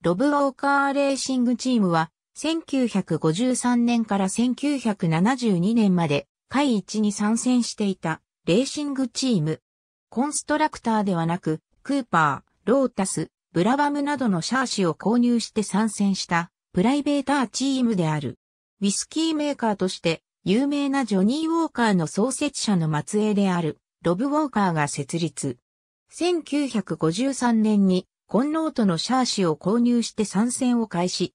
ロブ・ウォーカーレーシングチームは、1953年から1972年まで、会一に参戦していた、レーシングチーム。コンストラクターではなく、クーパー、ロータス、ブラバムなどのシャーシを購入して参戦した、プライベーターチームである。ウィスキーメーカーとして、有名なジョニー・ウォーカーの創設者の末裔である、ロブ・ウォーカーが設立。1953年にコンノートのシャーシを購入して参戦を開始。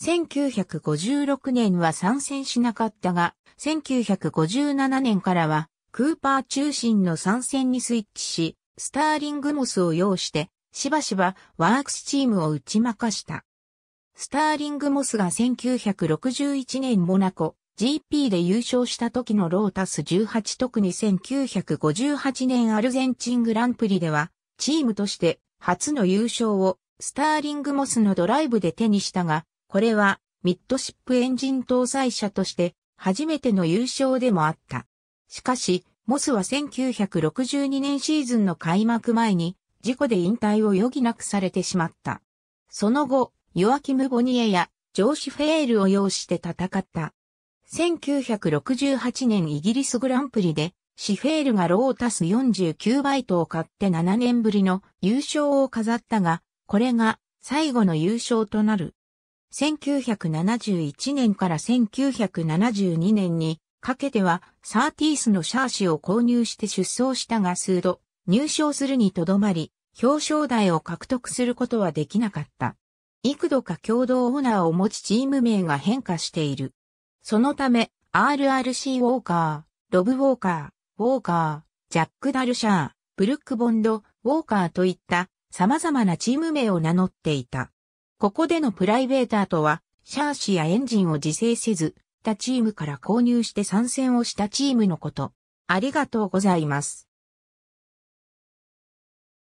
1956年は参戦しなかったが、1957年からは、クーパー中心の参戦にスイッチし、スターリングモスを要して、しばしばワークスチームを打ち負かした。スターリングモスが1961年モナコ GP で優勝した時のロータス18特に1958年アルゼンチングランプリではチームとして初の優勝をスターリングモスのドライブで手にしたが、これはミッドシップエンジン搭載車として初めての優勝でもあった。しかし、モスは1962年シーズンの開幕前に事故で引退を余儀なくされてしまった。その後、ヨアキム・ボニエやジョーシ・フェールを擁して戦った。1968年イギリスグランプリでシフェールがロータス49バイトを買って7年ぶりの優勝を飾ったが、これが最後の優勝となる。1971年から1972年にかけてはサーティースのシャーシを購入して出走したが数度入賞するにとどまり表彰台を獲得することはできなかった。幾度か共同オーナーを持ちチーム名が変化している。そのため RRC ウォーカー、ロブウォーカー、ウォーカー、ジャック・ダルシャー、ブルック・ボンド、ウォーカーといった様々なチーム名を名乗っていた。ここでのプライベーターとは、シャーシやエンジンを自制せず、他チームから購入して参戦をしたチームのこと。ありがとうございます。